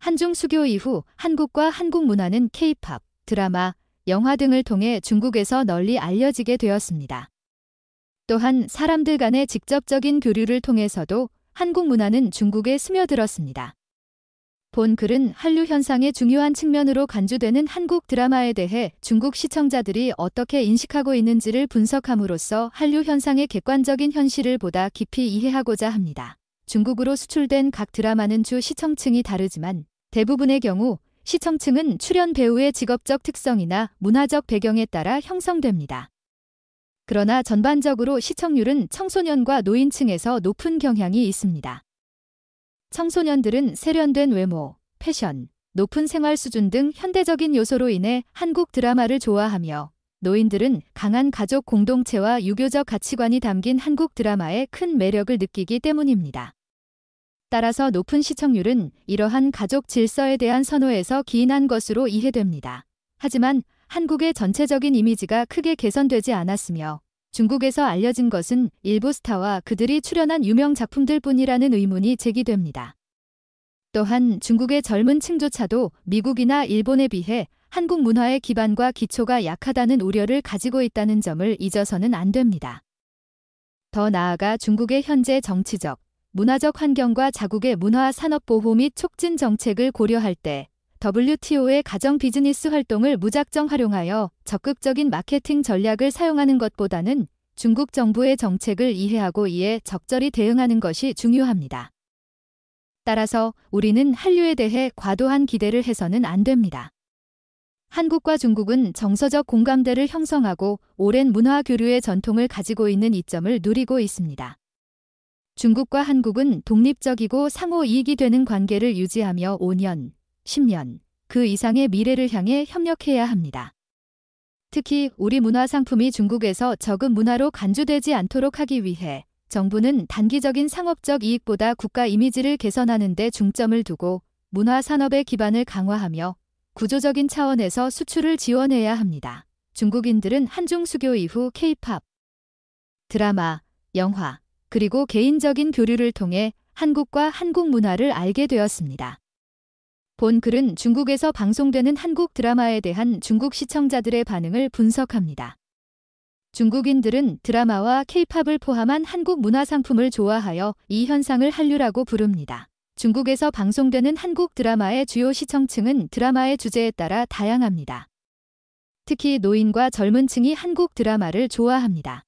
한중 수교 이후 한국과 한국 문화는 케이팝, 드라마, 영화 등을 통해 중국에서 널리 알려지게 되었습니다. 또한 사람들 간의 직접적인 교류를 통해서도 한국 문화는 중국에 스며들었습니다. 본 글은 한류 현상의 중요한 측면으로 간주되는 한국 드라마에 대해 중국 시청자들이 어떻게 인식하고 있는지를 분석함으로써 한류 현상의 객관적인 현실을 보다 깊이 이해하고자 합니다. 중국으로 수출된 각 드라마는 주 시청층이 다르지만 대부분의 경우 시청층은 출연 배우의 직업적 특성이나 문화적 배경에 따라 형성됩니다. 그러나 전반적으로 시청률은 청소년과 노인층에서 높은 경향이 있습니다. 청소년들은 세련된 외모, 패션, 높은 생활 수준 등 현대적인 요소로 인해 한국 드라마를 좋아하며 노인들은 강한 가족 공동체와 유교적 가치관이 담긴 한국 드라마의 큰 매력을 느끼기 때문입니다. 따라서 높은 시청률은 이러한 가족 질서에 대한 선호에서 기인한 것으로 이해됩니다. 하지만 한국의 전체적인 이미지가 크게 개선되지 않았으며 중국에서 알려진 것은 일부 스타와 그들이 출연한 유명 작품들 뿐이라는 의문이 제기됩니다. 또한 중국의 젊은 층조차도 미국이나 일본에 비해 한국 문화의 기반과 기초가 약하다는 우려를 가지고 있다는 점을 잊어서는 안 됩니다. 더 나아가 중국의 현재 정치적, 문화적 환경과 자국의 문화 산업 보호 및 촉진 정책을 고려할 때 WTO의 가정 비즈니스 활동을 무작정 활용하여 적극적인 마케팅 전략을 사용하는 것보다는 중국 정부의 정책을 이해하고 이에 적절히 대응하는 것이 중요합니다. 따라서 우리는 한류에 대해 과도한 기대를 해서는 안 됩니다. 한국과 중국은 정서적 공감대를 형성하고 오랜 문화 교류의 전통을 가지고 있는 이점을 누리고 있습니다. 중국과 한국은 독립적이고 상호 이익이 되는 관계를 유지하며 5년, 10년, 그 이상의 미래를 향해 협력해야 합니다. 특히 우리 문화 상품이 중국에서 적은 문화로 간주되지 않도록 하기 위해 정부는 단기적인 상업적 이익보다 국가 이미지를 개선하는 데 중점을 두고 문화 산업의 기반을 강화하며 구조적인 차원에서 수출을 지원해야 합니다. 중국인들은 한중 수교 이후 케이팝, 드라마, 영화, 그리고 개인적인 교류를 통해 한국과 한국 문화를 알게 되었습니다. 본 글은 중국에서 방송되는 한국 드라마에 대한 중국 시청자들의 반응을 분석합니다. 중국인들은 드라마와 케이팝을 포함한 한국 문화 상품을 좋아하여 이 현상을 한류라고 부릅니다. 중국에서 방송되는 한국 드라마의 주요 시청층은 드라마의 주제에 따라 다양합니다. 특히 노인과 젊은 층이 한국 드라마를 좋아합니다.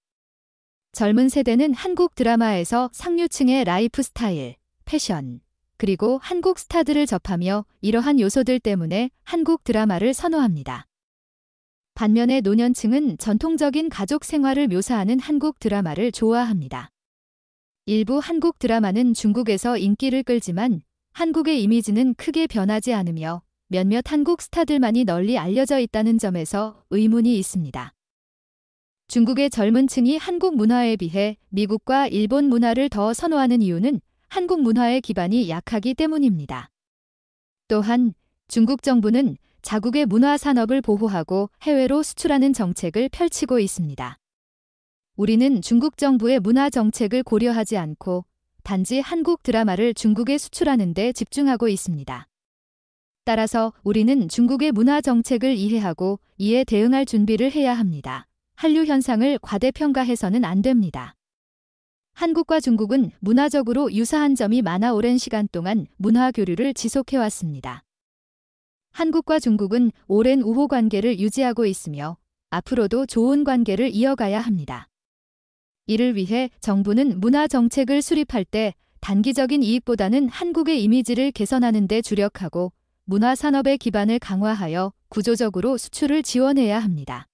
젊은 세대는 한국 드라마에서 상류층의 라이프 스타일, 패션, 그리고 한국 스타들을 접하며 이러한 요소들 때문에 한국 드라마를 선호합니다. 반면에 노년층은 전통적인 가족 생활을 묘사하는 한국 드라마를 좋아합니다. 일부 한국 드라마는 중국에서 인기를 끌지만 한국의 이미지는 크게 변하지 않으며 몇몇 한국 스타들만이 널리 알려져 있다는 점에서 의문이 있습니다. 중국의 젊은 층이 한국 문화에 비해 미국과 일본 문화를 더 선호하는 이유는 한국 문화의 기반이 약하기 때문입니다. 또한 중국 정부는 자국의 문화 산업을 보호하고 해외로 수출하는 정책을 펼치고 있습니다. 우리는 중국 정부의 문화 정책을 고려하지 않고 단지 한국 드라마를 중국에 수출하는 데 집중하고 있습니다. 따라서 우리는 중국의 문화 정책을 이해하고 이에 대응할 준비를 해야 합니다. 한류 현상을 과대평가해서는 안 됩니다. 한국과 중국은 문화적으로 유사한 점이 많아 오랜 시간 동안 문화 교류를 지속해왔습니다. 한국과 중국은 오랜 우호 관계를 유지하고 있으며 앞으로도 좋은 관계를 이어가야 합니다. 이를 위해 정부는 문화 정책을 수립할 때 단기적인 이익보다는 한국의 이미지를 개선하는 데 주력하고 문화 산업의 기반을 강화하여 구조적으로 수출을 지원해야 합니다.